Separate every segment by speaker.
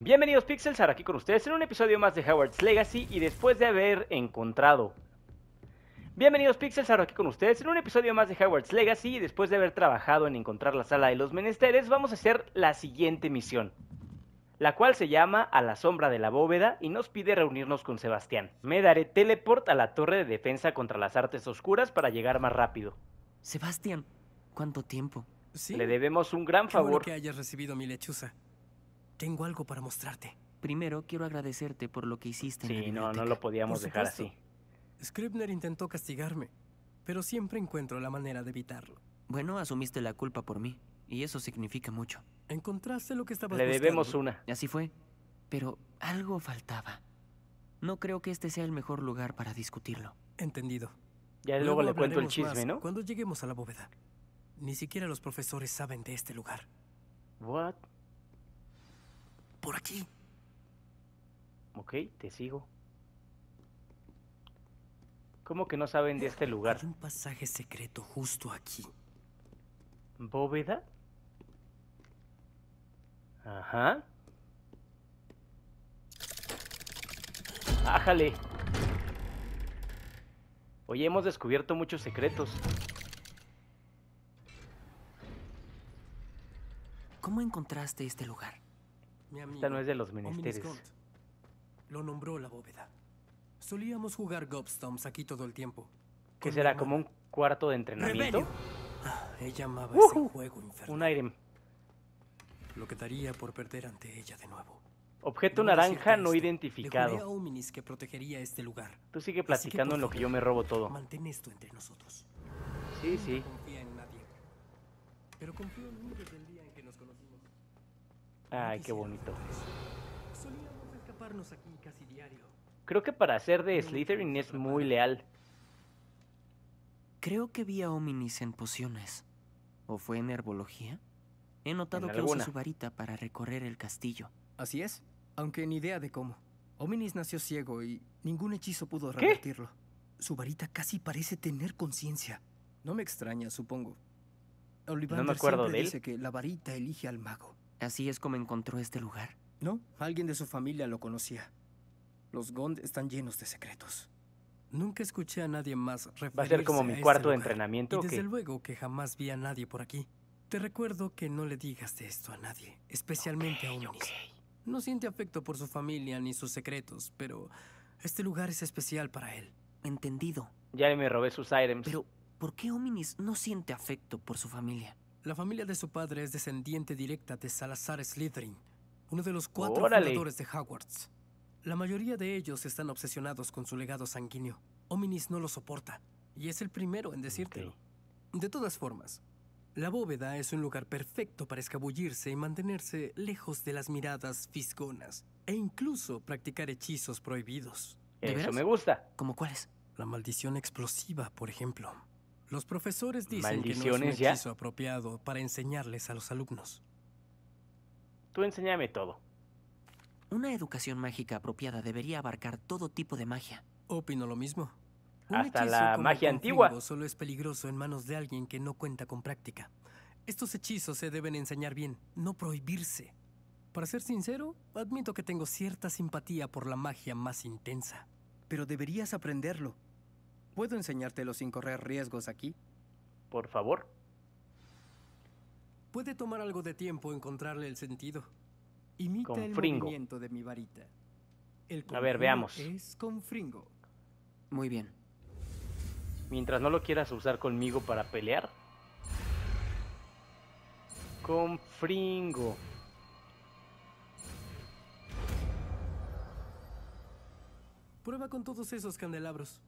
Speaker 1: Bienvenidos Pixels, ahora aquí con ustedes en un episodio más de Howard's Legacy y después de haber encontrado... Bienvenidos Pixels, ahora aquí con ustedes en un episodio más de Howard's Legacy y después de haber trabajado en encontrar la sala de los menesteres, vamos a hacer la siguiente misión, la cual se llama A la sombra de la bóveda y nos pide reunirnos con Sebastián. Me daré teleport a la torre de defensa contra las artes oscuras para llegar más rápido.
Speaker 2: Sebastián, ¿cuánto tiempo? Le debemos un gran favor. que
Speaker 3: hayas recibido mi lechuza. Tengo algo para
Speaker 2: mostrarte. Primero, quiero agradecerte por lo que hiciste. en la Sí, no, no lo podíamos dejar así. Scribner
Speaker 3: intentó castigarme, pero siempre encuentro la manera de evitarlo.
Speaker 2: Bueno, asumiste la culpa por mí, y eso significa mucho.
Speaker 3: Encontraste lo que estaba Le debemos una.
Speaker 2: Así fue, pero algo faltaba. No creo que este sea el mejor lugar para discutirlo. Entendido. Ya luego, luego le cuento el chisme, ¿no?
Speaker 3: Cuando lleguemos a la bóveda. Ni siquiera los profesores saben de este lugar. What? por aquí.
Speaker 1: Ok, te sigo. ¿Cómo que no saben de este lugar? Hay un pasaje secreto justo aquí. ¿Bóveda? Ajá. ¡Ájale! Hoy hemos descubierto muchos secretos.
Speaker 2: ¿Cómo encontraste este lugar?
Speaker 3: mi Esta no es de los ministerios. Lo nombró la bóveda. Solíamos jugar gobstoms aquí todo el tiempo. ¿Que será? ¿Como un cuarto de entrenamiento? Ah, ella amaba uh ese juego infernal. Un aire. Lo que daría por perder ante ella de nuevo. Objeto naranja no identificado. que protegería este lugar. Tú sigue platicando en lo que yo me robo todo. Mantén esto entre nosotros. Sí, sí. en nadie. Pero confío en Ay, qué bonito.
Speaker 1: Creo que para ser de Slytherin es muy
Speaker 2: leal. Creo que vi a Ominis en pociones. ¿O fue en herbología? He notado que usa su varita para recorrer el castillo. Así es,
Speaker 3: aunque ni idea de cómo. Ominis nació ciego y ningún hechizo pudo revertirlo. Su varita casi parece tener conciencia.
Speaker 2: No me extraña, supongo. no me acuerdo de él. dice que la varita elige al mago. Así es como encontró este lugar. No,
Speaker 3: alguien de su familia lo conocía. Los Gond están llenos de secretos. Nunca escuché a nadie más Va a ser como mi este cuarto de entrenamiento. Y desde luego que jamás vi a nadie por aquí. Te recuerdo que no le digas de esto a nadie, especialmente a Omnis. No siente afecto por su familia ni sus secretos, pero este lugar es especial para él. Entendido. Ya me robé sus items. Pero, ¿por qué Ominis no siente afecto por su familia? La familia de su padre es descendiente directa de Salazar Slytherin, uno de los cuatro fundadores de Hogwarts. La mayoría de ellos están obsesionados con su legado sanguíneo. Ominis no lo soporta, y es el primero en decirte. De todas formas, la bóveda es un lugar perfecto para escabullirse y mantenerse lejos de las miradas fisgonas, e incluso practicar hechizos prohibidos. Eso me gusta. ¿Como cuáles? La maldición explosiva, por ejemplo. Los profesores dicen que no es un hechizo apropiado para enseñarles a los alumnos.
Speaker 1: Tú enséñame todo.
Speaker 2: Una educación mágica apropiada debería abarcar todo tipo de magia.
Speaker 3: Opino lo mismo.
Speaker 2: Hasta la magia antigua.
Speaker 3: Solo es peligroso en manos de alguien que no cuenta con práctica. Estos hechizos se deben enseñar bien, no prohibirse. Para ser sincero, admito que tengo cierta simpatía por la magia más intensa. Pero deberías aprenderlo. ¿Puedo enseñártelo sin correr riesgos aquí? Por favor. Puede tomar algo de tiempo encontrarle el sentido. Imita el movimiento de mi varita. El A ver, veamos. Es con fringo.
Speaker 2: Muy bien.
Speaker 1: Mientras no lo quieras usar conmigo para pelear.
Speaker 3: Con fringo. Prueba con todos esos candelabros.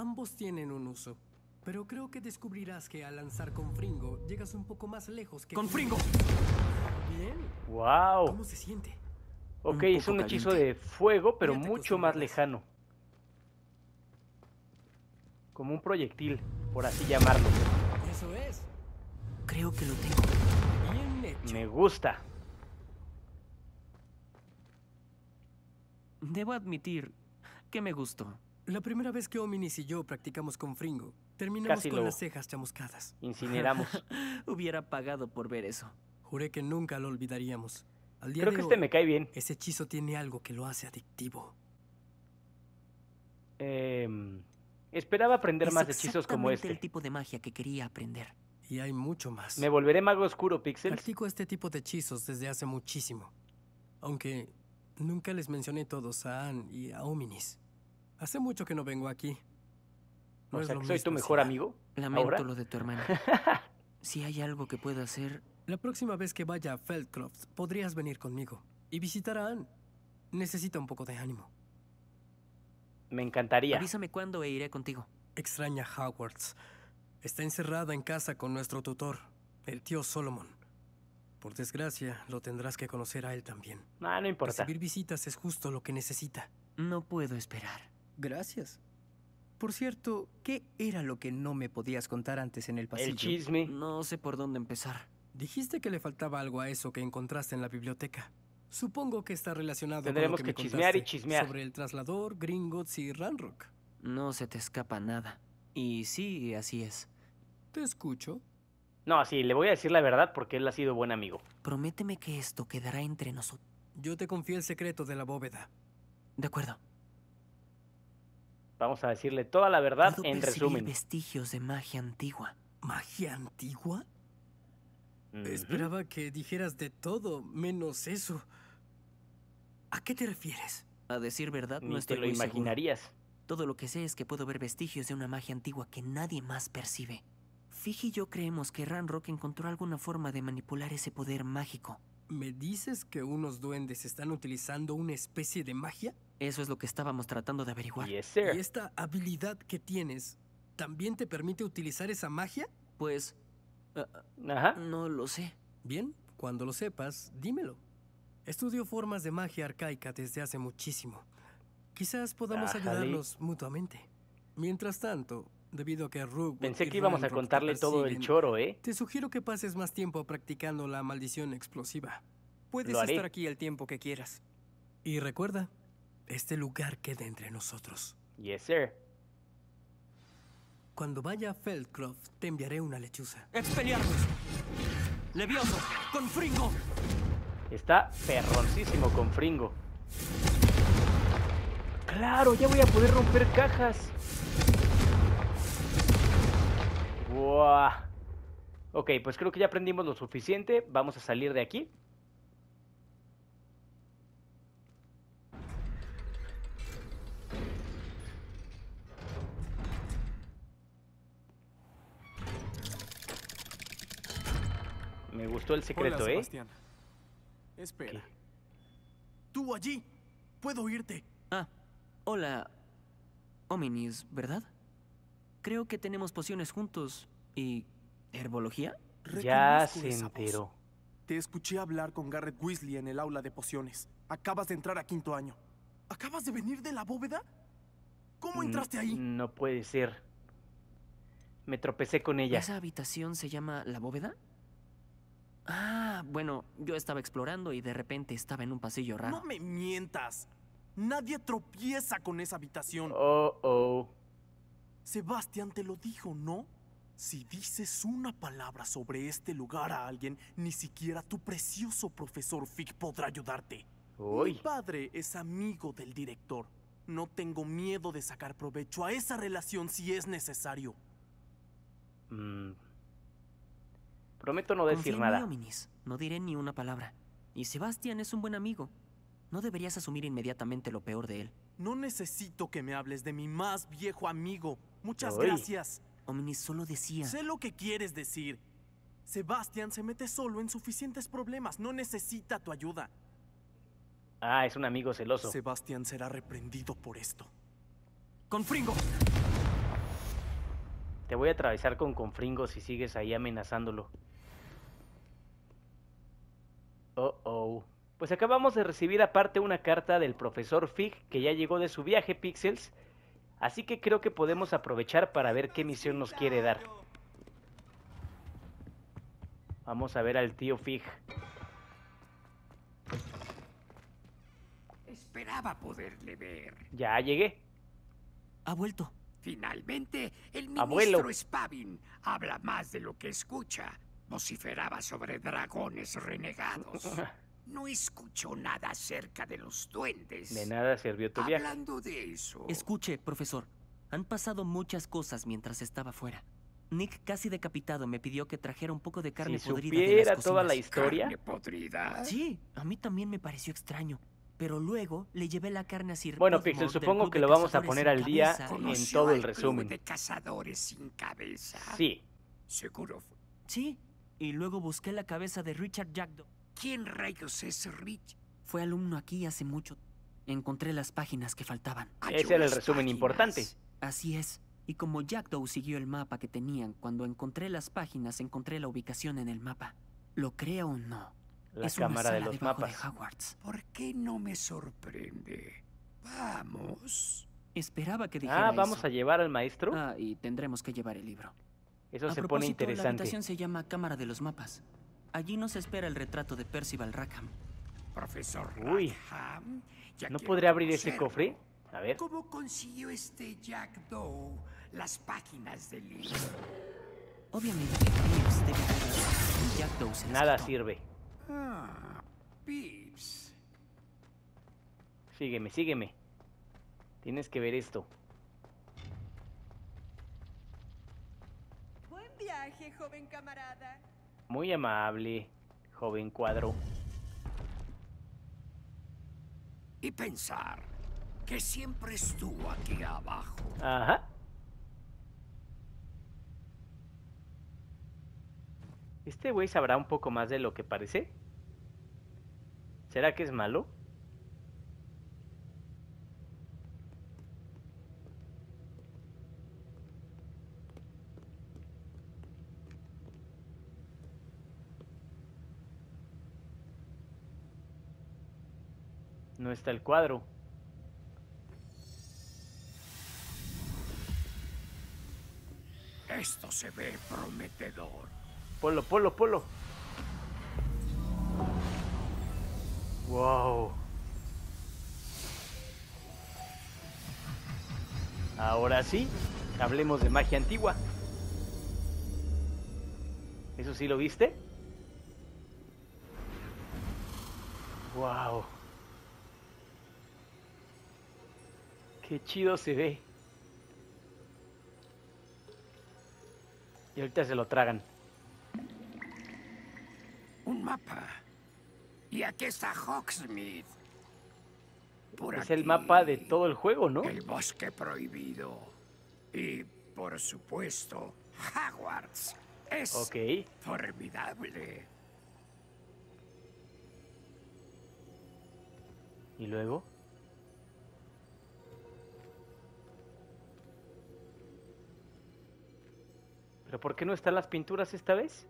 Speaker 3: Ambos tienen un uso. Pero creo que descubrirás que al lanzar con Fringo llegas un poco más lejos que... ¡Con Fringo! Bien.
Speaker 1: ¡Wow!
Speaker 3: ¿Cómo se siente?
Speaker 1: Ok, es un hechizo de fuego, pero mucho más lejano. Como un proyectil, por así llamarlo. Eso es. Creo que lo tengo. Bien hecho. Me gusta.
Speaker 3: Debo admitir que me gustó. La primera vez que Ominis y yo practicamos con Fringo, terminamos con las cejas chamuscadas. Incineramos. Hubiera pagado
Speaker 2: por ver eso.
Speaker 3: Juré que nunca lo olvidaríamos. Al día Creo que este me cae bien. Ese hechizo tiene algo que lo hace adictivo.
Speaker 2: Em,
Speaker 3: esperaba aprender más hechizos como este. el tipo de magia que quería aprender. Y hay mucho más.
Speaker 1: Me volveré mago oscuro, Pixel. Practico
Speaker 3: este tipo de hechizos desde hace muchísimo. Aunque nunca les mencioné todos a Anne y a Ominis. Hace mucho que no vengo aquí.
Speaker 2: No ¿soy tu mejor amigo? Lamento lo de tu hermana.
Speaker 3: si hay algo que pueda hacer... La próxima vez que vaya a Feldcroft, podrías venir conmigo y visitar a Anne. Necesita un poco de ánimo.
Speaker 1: Me encantaría.
Speaker 3: Avísame cuándo e iré contigo. Extraña Howards. Está encerrada en casa con nuestro tutor, el tío Solomon. Por desgracia, lo tendrás que conocer a él también. Ah, no importa. Recibir visitas es justo lo que necesita. No puedo esperar. Gracias. Por cierto, ¿qué era lo que no me podías contar antes en el pasillo? El chisme. No sé por dónde empezar. Dijiste que le faltaba algo a eso que encontraste en la biblioteca. Supongo que está relacionado con lo que, que chismear y chismear. sobre el traslador, Gringotts y Ranrock.
Speaker 2: No se te escapa nada. Y sí, así es. Te escucho.
Speaker 3: No, así. le
Speaker 1: voy a decir la verdad porque él ha sido buen amigo.
Speaker 2: Prométeme que esto quedará entre nosotros. Yo te confío
Speaker 3: el secreto de la bóveda. De acuerdo.
Speaker 1: Vamos a decirle toda la verdad en resumen.
Speaker 3: vestigios de magia antigua. ¿Magia antigua?
Speaker 2: Esperaba
Speaker 3: que dijeras de todo, menos eso.
Speaker 2: ¿A qué te refieres? A decir verdad, no estoy te lo imaginarías. Todo lo que sé es que puedo ver vestigios de una magia antigua que nadie más percibe. Fiji y yo creemos que Ranrock encontró alguna forma de manipular ese poder mágico.
Speaker 3: ¿Me dices que unos duendes están utilizando una especie de magia? Eso es lo que estábamos tratando de averiguar. ¿Y esta
Speaker 2: habilidad
Speaker 3: que tienes también te permite utilizar esa magia? Pues... Eh, Ajá. No lo sé. Bien, cuando lo sepas, dímelo. Estudio formas de magia arcaica desde hace muchísimo. Quizás podamos ayudarnos mutuamente. Mientras tanto, debido a que Rub Pensé que íbamos a contarle todo el choro, ¿eh? Te sugiero que pases más tiempo practicando la maldición explosiva. Puedes estar aquí el tiempo que quieras. Y recuerda, este lugar queda entre nosotros. Yes, sir. Cuando vaya a Feldcroft, te enviaré una lechuza. ¡Expeliarnos! ¡Levioso! ¡Con fringo!
Speaker 1: Está perroncísimo con fringo.
Speaker 3: ¡Claro! ¡Ya voy a poder romper cajas!
Speaker 1: ¡Wow! Ok, pues creo que ya aprendimos lo suficiente. Vamos a salir de aquí.
Speaker 2: Me gustó el
Speaker 4: secreto, Hola, ¿eh? Espera.
Speaker 2: Tú allí. Puedo oírte. Ah. Hola. Ominis, ¿verdad? Creo que tenemos pociones juntos y herbología.
Speaker 1: Ya se
Speaker 4: enteró. Te escuché hablar con Garrett Weasley en el aula de pociones. Acabas de entrar a quinto año. ¿Acabas de venir de la bóveda?
Speaker 2: ¿Cómo entraste ahí? no puede ser. Me tropecé con ella. ¿Esa habitación se llama la bóveda? Ah, bueno, yo estaba explorando y de repente estaba en un pasillo raro. No
Speaker 4: me mientas. Nadie tropieza con esa habitación. Oh, oh. Sebastián te lo dijo, ¿no? Si dices una palabra sobre este lugar a alguien, ni siquiera tu precioso profesor Fick podrá ayudarte. Mi padre es amigo del director. No tengo miedo de sacar provecho a esa relación si es necesario.
Speaker 1: Mmm. Prometo
Speaker 2: no decir nada. No diré ni una palabra. Y Sebastián es un buen amigo. No deberías asumir inmediatamente lo peor de él.
Speaker 4: No necesito que me hables de mi más viejo amigo. Muchas gracias.
Speaker 2: Ominis solo decía. Sé
Speaker 4: lo que quieres decir. Sebastián se mete solo en suficientes problemas. No necesita tu ayuda.
Speaker 2: Ah,
Speaker 1: es un amigo celoso. Sebastián será reprendido por esto. ¡Confringo! Te voy a atravesar con Confringo si sigues ahí amenazándolo. Oh, oh, Pues acabamos de recibir aparte una carta del profesor Fig que ya llegó de su viaje, Pixels. Así que creo que podemos aprovechar para ver qué misión nos quiere dar. Vamos a ver al tío Fig.
Speaker 5: Esperaba poderle ver. Ya llegué. Ha vuelto. Finalmente, el ministro Abuelo. Spavin habla más de lo que escucha vociferaba sobre dragones renegados. No escuchó nada acerca de los duendes. De nada sirvió tu viaje. Hablando de eso.
Speaker 2: Escuche, profesor. Han pasado muchas cosas mientras estaba fuera. Nick casi decapitado me pidió que trajera un poco de carne podrida. de toda la historia? ¿Carne
Speaker 5: podrida? Ah,
Speaker 2: sí, a mí también me pareció extraño. Pero luego le llevé la carne a Sir. Bueno, Pixel, supongo que lo vamos a poner al día en todo el resumen. de
Speaker 5: cazadores sin cabeza? Sí. Seguro. Sí, y luego busqué
Speaker 2: la cabeza de Richard Jackdo. ¿Quién rayos es Rich? Fue alumno aquí hace mucho. Encontré las páginas que faltaban. Ah,
Speaker 1: Ese era el resumen importante.
Speaker 2: Así es. Y como Jackdo siguió el mapa que tenían, cuando encontré las páginas encontré la ubicación en el mapa. Lo crea o no. La cámara de los mapas.
Speaker 5: De ¿Por qué no me sorprende?
Speaker 2: Vamos.
Speaker 5: Esperaba que ah, dijera Ah, vamos a llevar al
Speaker 2: maestro. Ah, y tendremos que llevar el libro. Eso a se pone interesante. La habitación se llama Cámara de los Mapas. Allí nos espera el retrato de Percival Rackham. Profesor Uy, ya ¿no podré abrir ese cofre?
Speaker 5: A ver. ¿Cómo consiguió este Jack Doe las páginas del libro?
Speaker 2: Obviamente,
Speaker 1: Jack Doe Nada sirve.
Speaker 5: Ah,
Speaker 1: Sígueme, sígueme. Tienes que ver esto. Muy amable, joven cuadro.
Speaker 5: Y pensar que siempre estuvo aquí abajo.
Speaker 1: Ajá. ¿Este güey sabrá un poco más de lo que parece? ¿Será que es malo? No está el cuadro.
Speaker 5: Esto se ve prometedor.
Speaker 1: Polo, polo, polo. Wow. Ahora sí, hablemos de magia antigua. ¿Eso sí lo viste? Wow. Qué chido se ve. Y ahorita se lo tragan.
Speaker 5: Un mapa. Y aquí está Hawksmith. Por es el mapa de todo el juego, ¿no? El bosque prohibido. Y, por supuesto, Hogwarts. Es okay. formidable.
Speaker 1: ¿Y luego? ¿Pero por qué no están las pinturas esta vez?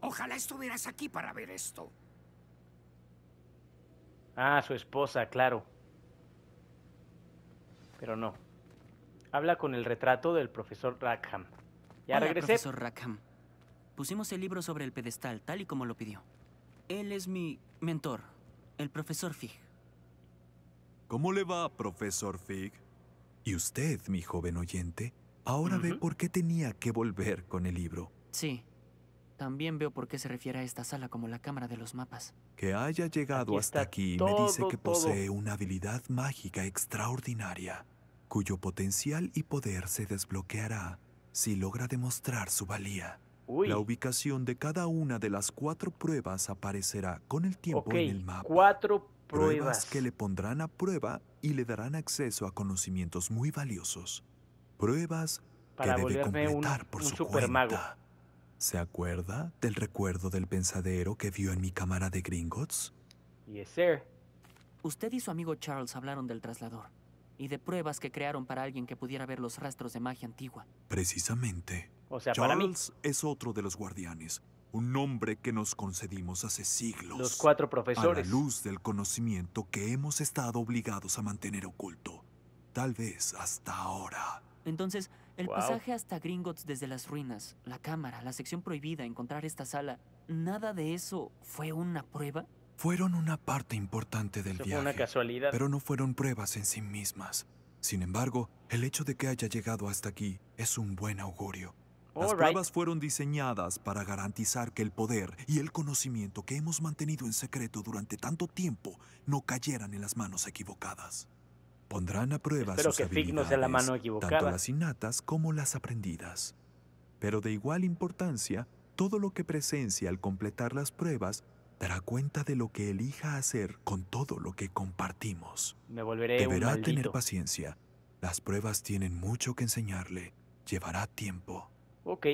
Speaker 5: Ojalá estuvieras aquí para ver esto.
Speaker 1: Ah, su esposa, claro. Pero no. Habla con el retrato del profesor Rackham. Ya Hola, regresé. Profesor
Speaker 2: Rackham. Pusimos el libro sobre el pedestal, tal y como lo pidió. Él es mi mentor, el profesor Fig.
Speaker 4: ¿Cómo le va, profesor Fig? ¿Y usted, mi joven oyente? Ahora ve por qué tenía que volver con el libro.
Speaker 2: Sí. También veo por qué se refiere a esta sala como la cámara de los mapas.
Speaker 4: Que haya llegado hasta aquí me dice que posee una habilidad mágica extraordinaria, cuyo potencial y poder se desbloqueará si logra demostrar su valía. La ubicación de cada una de las cuatro pruebas aparecerá con el tiempo en el mapa.
Speaker 1: Cuatro pruebas que
Speaker 4: le pondrán a prueba y le darán acceso a conocimientos muy valiosos. Pruebas para que debe por su supermago. cuenta. ¿Se acuerda del recuerdo del pensadero que vio en mi cámara de Gringotts?
Speaker 2: Yes, sir. Usted y su amigo Charles hablaron del traslador y de pruebas que crearon para alguien que pudiera ver los rastros de magia antigua.
Speaker 4: Precisamente.
Speaker 2: Charles
Speaker 4: es otro de los guardianes, un nombre que nos concedimos hace siglos. Los cuatro profesores. A la luz del conocimiento que hemos estado obligados a mantener oculto, tal vez hasta ahora.
Speaker 2: Entonces, el pasaje hasta Gringotts desde las ruinas, la cámara, la sección prohibida, encontrar esta sala, ¿nada de eso fue una prueba?
Speaker 4: Fueron una parte importante del viaje. Fue una casualidad. Pero no fueron pruebas en sí mismas. Sin embargo, el hecho de que haya llegado hasta aquí es un buen augurio. Las pruebas fueron diseñadas para garantizar que el poder y el conocimiento que hemos mantenido en secreto durante tanto tiempo no cayeran en las manos equivocadas. Pondrán a prueba sus habilidades, tanto las innatas como las aprendidas. Pero de igual importancia, todo lo que presencia al completar las pruebas dará cuenta de lo que elija hacer con todo lo que compartimos.
Speaker 1: Me volveré Deberá tener
Speaker 4: paciencia. Las pruebas tienen mucho que enseñarle. Llevará tiempo.
Speaker 5: Ok.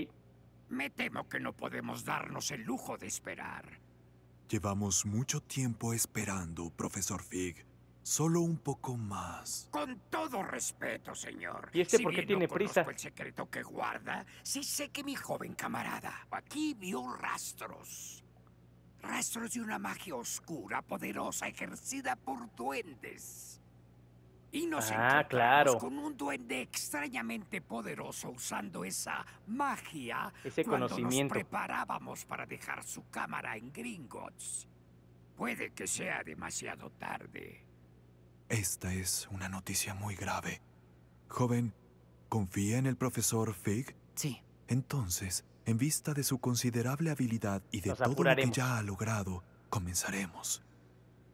Speaker 5: Me temo que no podemos darnos el lujo de esperar.
Speaker 4: Llevamos mucho tiempo esperando, profesor Fig. Solo un poco más.
Speaker 5: Con todo respeto, señor. ¿Y este por qué tiene no prisa? el secreto que guarda, sí sé que mi joven camarada aquí vio rastros. Rastros de una magia oscura, poderosa, ejercida por duendes. Y nos ah, encontramos claro. con un duende extrañamente poderoso usando esa magia Ese cuando conocimiento. nos preparábamos para dejar su cámara en Gringotts. Puede que sea demasiado tarde.
Speaker 4: Esta es una noticia muy grave. Joven, ¿confía en el profesor Fig? Sí. Entonces, en vista de su considerable habilidad y de todo lo que ya ha logrado, comenzaremos.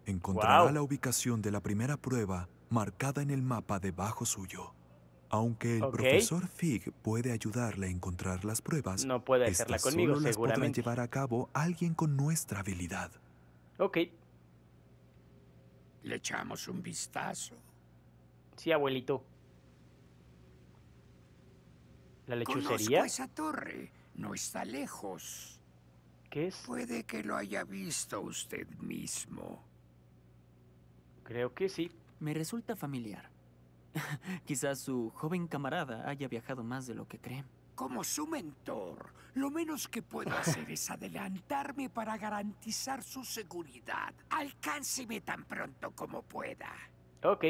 Speaker 4: Encontrará la ubicación de la primera prueba marcada en el mapa debajo suyo. Aunque el profesor Fig puede ayudarle a encontrar las pruebas, no puede hacerla conmigo, Seguramente llevar a cabo alguien con nuestra habilidad.
Speaker 5: Ok, ¿Le echamos un vistazo? Sí, abuelito. La lechucería. esa torre. No está lejos. ¿Qué es? Puede que lo haya visto usted mismo.
Speaker 2: Creo que sí. Me resulta familiar.
Speaker 5: Quizás
Speaker 2: su joven camarada haya viajado más de lo que cree.
Speaker 5: Como su mentor, lo menos que puedo hacer es adelantarme para garantizar su seguridad. Alcánceme tan pronto como pueda. Ok.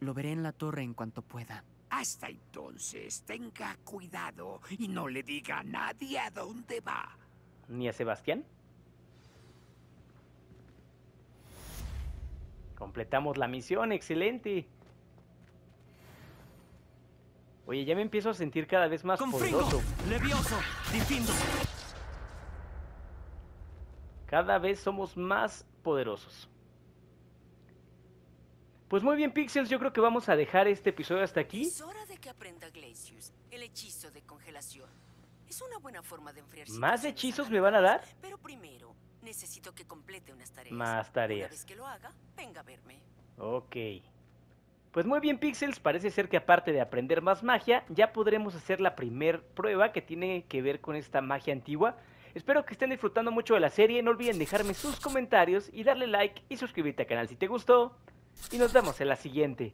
Speaker 5: Lo
Speaker 2: veré en la torre en cuanto pueda.
Speaker 5: Hasta entonces, tenga cuidado y no le diga a nadie a dónde va.
Speaker 2: ¿Ni a
Speaker 1: Sebastián? Completamos la misión, excelente. Oye, ya me empiezo a sentir cada vez más poderoso. Levioso, cada vez somos más poderosos. Pues muy bien, Pixels, yo creo que vamos a dejar este episodio hasta aquí. Es
Speaker 2: hora de que aprenda Glacius, el hechizo de congelación. Es una buena forma de enfriarse. ¿Más
Speaker 1: hechizos me van a dar? Pero
Speaker 2: primero, necesito que complete unas
Speaker 1: tareas. Más tareas. Una vez
Speaker 2: que lo haga, venga
Speaker 1: a verme. Ok. Pues muy bien Pixels, parece ser que aparte de aprender más magia, ya podremos hacer la primer prueba que tiene que ver con esta magia antigua. Espero que estén disfrutando mucho de la serie, no olviden dejarme sus comentarios y darle like y suscribirte al canal si te gustó. Y nos vemos en la siguiente.